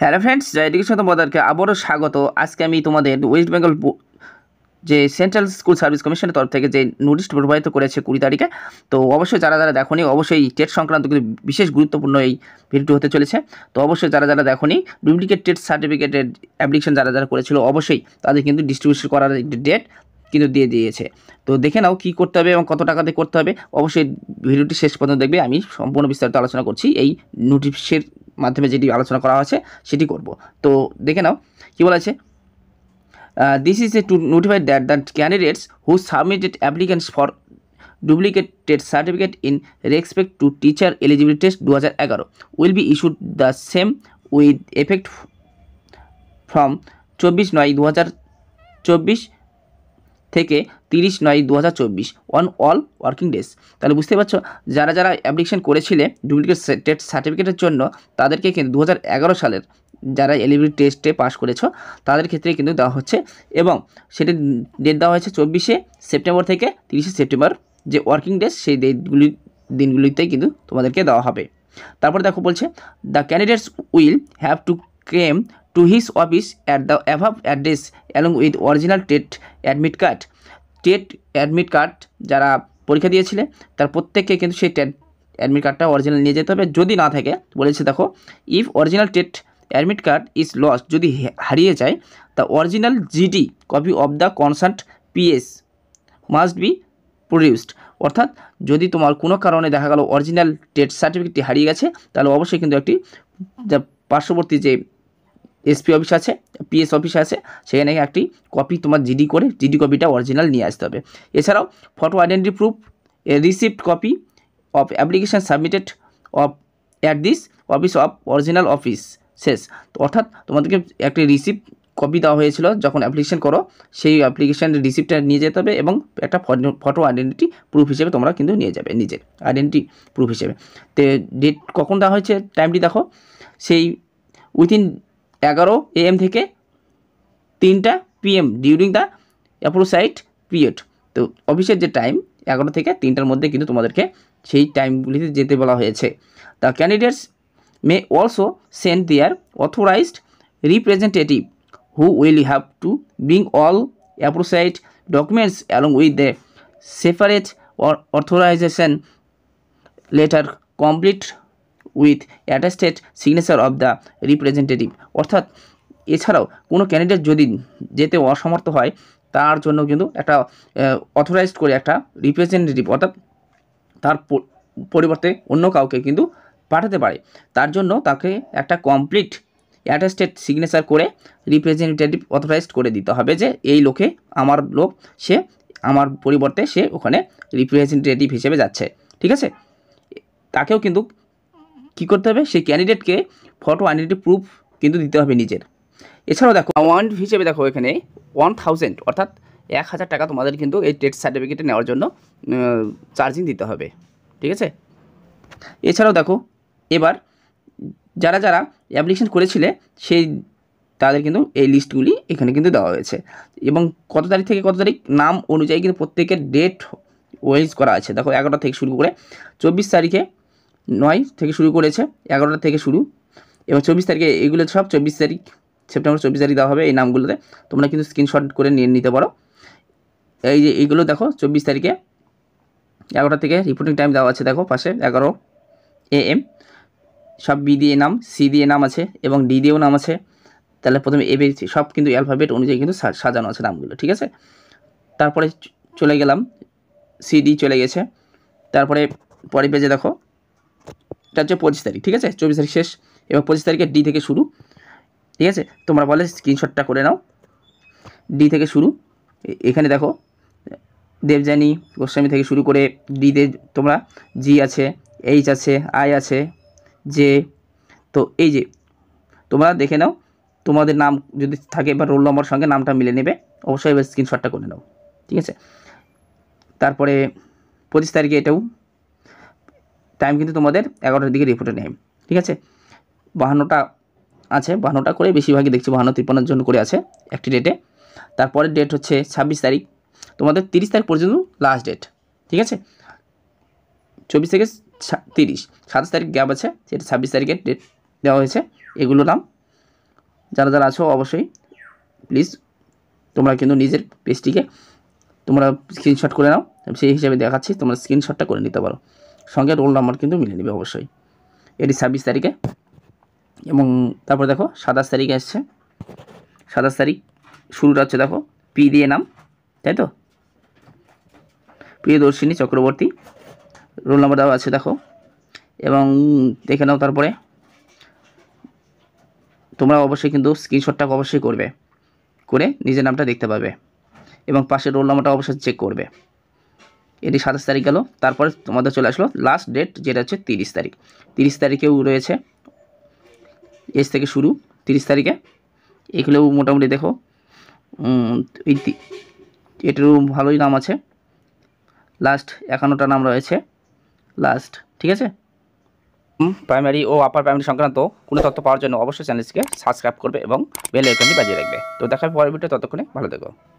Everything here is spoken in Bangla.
হ্যালো ফ্রেন্ডস জয় এডুকেশন তোমাদেরকে আবারও স্বাগত আজকে আমি তোমাদের ওয়েস্ট বেঙ্গল যে সেন্ট্রাল স্কুল সার্ভিস কমিশনের তরফ থেকে যে নোটিশ প্রবাহিত করেছে কুড়ি তারিখে তো অবশ্যই যারা যারা দেখনি অবশ্যই টেট সংক্রান্ত কিন্তু বিশেষ গুরুত্বপূর্ণ এই ভিডিওটি হতে চলেছে তো অবশ্যই যারা যারা দেখনি ডুপ্লিকেট টেট সার্টিফিকেটের অ্যাপ্লিকেশন যারা যারা করেছিল অবশ্যই তাদের কিন্তু ডিস্ট্রিবিউশন করার ডেট কিন্তু দিয়ে দিয়েছে তো দেখে নাও কী করতে হবে এবং কত টাকাতে করতে হবে অবশ্যই ভিডিওটি শেষ পর্যন্ত দেখবে আমি সম্পূর্ণ বিস্তারিত আলোচনা করছি এই নোটিশের মাধ্যমে যেটি আলোচনা করা হয়েছে সেটি করব তো দেখে নাও কী বলেছে this is a to notify that the candidates who submitted applicants for duplicated certificate in respect to teacher eligibility test দু হাজার এগারো will be issued the same with effect from চব্বিশ নয় দু হাজার চব্বিশ থেকে তিরিশ নয় দু অন অল ওয়ার্কিং ডেস তাহলে বুঝতে পারছো যারা যারা অ্যাপ্লিকেশন করেছিলে ডুপ্লিকেট টেস্ট সার্টিফিকেটের জন্য তাদেরকে কিন্তু দু সালের যারা এলিভি টেস্টে পাস করেছো তাদের ক্ষেত্রে কিন্তু দেওয়া হচ্ছে এবং সেটি ডেট দেওয়া হয়েছে চব্বিশে সেপ্টেম্বর থেকে তিরিশে সেপ্টেম্বর যে ওয়ার্কিং ডেস সেই ডেটগুলি দিনগুলিতে কিন্তু তোমাদেরকে দেওয়া হবে তারপর দেখো বলছে the candidates will have to claim to his office at the above address along with original TET admit card TET admit card যারা পরীক্ষা দিয়েছিলে তার প্রত্যেককে কিন্তু সেই টেট অ্যাডমিট কার্ডটা অরিজিনাল নিয়ে যেতে হবে যদি না থাকে বলেছে দেখো if original TET admit card is loss যদি হারিয়ে যায় তা original GD copy of the concert PS must be produced অর্থাৎ যদি তোমার কোনো কারণে দেখা গেল অরিজিনাল টেট সার্টিফিকেটটি হারিয়ে গেছে তাহলে অবশ্যই কিন্তু একটি পার্শ্ববর্তী যে এসপি অফিস আছে পিএস অফিস আছে সেখানে একটি কপি তোমার জিডি করে জিডি কপিটা অরিজিনাল নিয়ে আসতে হবে এছাড়াও photo identity proof receipt copy of application submitted of at this office of original office শেষ অর্থাৎ তোমাদেরকে একটি রিসিপ্ট কপি দেওয়া হয়েছিল যখন অ্যাপ্লিকেশান করো সেই অ্যাপ্লিকেশানের রিসিপ্টটা নিয়ে যেতে হবে এবং একটা ফটো আইডেন্টিটি প্রুফ হিসেবে তোমরা কিন্তু নিয়ে যাবে নিজের আইডেন্টি প্রুফ হিসেবে তো ডেট কখন দেওয়া হয়েছে টাইমটি দেখো সেই উইথিন এগারো এএম থেকে তিনটা PM during the appropriate period তো অফিসের যে টাইম এগারো থেকে তিনটার মধ্যে কিন্তু তোমাদেরকে সেই টাইমগুলিতে যেতে বলা হয়েছে the candidates may also send their authorised representative who will have to bring all appropriate documents along with the separate authorisation letter complete with attested signature of the representative অর্থাৎ এছাড়াও কোনো ক্যান্ডিডেট যদি যেতে অসমর্থ হয় তার জন্য কিন্তু একটা অথরাইজড করে একটা রিপ্রেজেন্টেটিভ অর্থাৎ তার পরিবর্তে অন্য কাউকে কিন্তু পাঠাতে পারে তার জন্য তাকে একটা কমপ্লিট অ্যাটাস্টেড সিগনেচার করে রিপ্রেজেন্টেটিভ অথরাইজড করে দিতে হবে যে এই লোকে আমার লোক সে আমার পরিবর্তে সে ওখানে রিপ্রেজেন্টেটিভ হিসেবে যাচ্ছে ঠিক আছে তাকেও কিন্তু কি করতে হবে সেই ক্যান্ডিডেটকে ফটো আইডেন্টি প্রুফ কিন্তু দিতে হবে নিজের এছাড়াও দেখো অ্যামাউন্ট হিসেবে দেখো এখানে ওয়ান থাউজেন্ড অর্থাৎ এক হাজার টাকা তোমাদের কিন্তু এই ডেথ সার্টিফিকেটে নেওয়ার জন্য চার্জিং দিতে হবে ঠিক আছে এছাড়াও দেখো এবার যারা যারা অ্যাপ্লিকেশন করেছিলে সেই তাদের কিন্তু এই লিস্টগুলি এখানে কিন্তু দেওয়া হয়েছে এবং কত তারিখ থেকে কত তারিখ নাম অনুযায়ী কিন্তু প্রত্যেকের ডেট ওয়েজ করা আছে দেখো এগারোটা থেকে শুরু করে চব্বিশ তারিখে নয় থেকে শুরু করেছে এগারোটা থেকে শুরু এবং চব্বিশ তারিখে এইগুলো সব চব্বিশ তারিখ সেপ্টেম্বর চব্বিশ তারিখ দেওয়া হবে এই নামগুলোতে তোমরা কিন্তু স্ক্রিনশট করে নিয়ে নিতে পারো এই যে এইগুলো দেখো চব্বিশ তারিখে এগারোটা থেকে রিপোর্টিং টাইম দেওয়া আছে দেখো পাশে এগারো এ এম সব বি দিয়ে নাম সি দিয়ে নাম আছে এবং ডি দিয়েও নাম আছে তাহলে প্রথমে এ সব কিন্তু অ্যালফাবেট অনুযায়ী কিন্তু সাজানো আছে নামগুলো ঠিক আছে তারপরে চলে গেলাম সি ডি চলে গেছে তারপরে পরে পেজে দেখো এটা হচ্ছে পঁচিশ তারিখ ঠিক আছে চব্বিশ তারিখ শেষ এবং পঁচিশ তারিখে ডি থেকে শুরু ঠিক আছে তোমরা বলে স্ক্রিনশটটা করে নাও ডি থেকে শুরু এখানে দেখো দেবযানী গোস্বামী থেকে শুরু করে ডিতে তোমরা জি আছে এইচ আছে আই আছে যে তো এই যে তোমরা দেখে নাও তোমাদের নাম যদি থাকে বা রোল নম্বর সঙ্গে নামটা মিলে নেবে অবশ্যই এবার স্ক্রিনশটটা করে নাও ঠিক আছে তারপরে পঁচিশ তারিখে এটাও টাইম কিন্তু তোমাদের এগারোটার দিকে রিপোর্টে নেই ঠিক আছে বাহান্নটা আছে বাহান্নটা করে বেশিরভাগই দেখছি বাহান্ন তিপ্পান্ন জন করে আছে একটি ডেটে তারপরের ডেট হচ্ছে ছাব্বিশ তারিখ তোমাদের তিরিশ তারিখ পর্যন্ত লাস্ট ডেট ঠিক আছে চব্বিশ থেকে তিরিশ সাতাশ তারিখ গ্যাপ আছে সেটা ছাব্বিশ তারিখের ডেট দেওয়া হয়েছে এগুলো নাম যারা যারা আছো অবশ্যই প্লিজ তোমরা কিন্তু নিজের পেজটিকে তোমরা স্ক্রিনশট করে নাও সেই হিসাবে দেখাচ্ছি তোমরা স্ক্রিনশটটা করে নিতে পারো সঙ্গে রোল নাম্বার কিন্তু মিলে নেবে অবশ্যই এটি ছাব্বিশ তারিখে এবং তারপর দেখো সাতাশ তারিখে আসছে সাতাশ তারিখ শুরুটা হচ্ছে দেখো পি দিয়ে নাম তাই তো প্রিয়দর্শিনী চক্রবর্তী রোল নাম্বার দেওয়া আছে দেখো এবং দেখে নাও তারপরে তোমরা অবশ্যই কিন্তু স্ক্রিনশটটা অবশ্যই করবে করে নিজের নামটা দেখতে পাবে এবং পাশের রোল নাম্বারটা অবশ্যই চেক করবে এটি সাতাশ তারিখ গেল তারপরে তোমাদের চলে আসলো লাস্ট ডেট যেটা হচ্ছে তিরিশ তারিখ তিরিশ তারিখেও রয়েছে এস থেকে শুরু তিরিশ তারিখে এগুলোও মোটামুটি দেখো এটারও ভালোই নাম আছে লাস্ট একান্নটা নাম রয়েছে লাস্ট ঠিক আছে প্রাইমারি ও আপার প্রাইমারি সংক্রান্ত কোনো তথ্য পাওয়ার জন্য অবশ্যই চ্যানেলটিকে সাবস্ক্রাইব করবে এবং বেল আইকনটি বাজিয়ে রাখবে তো দেখার পরের ভিডিও ততক্ষণে ভালো থেকো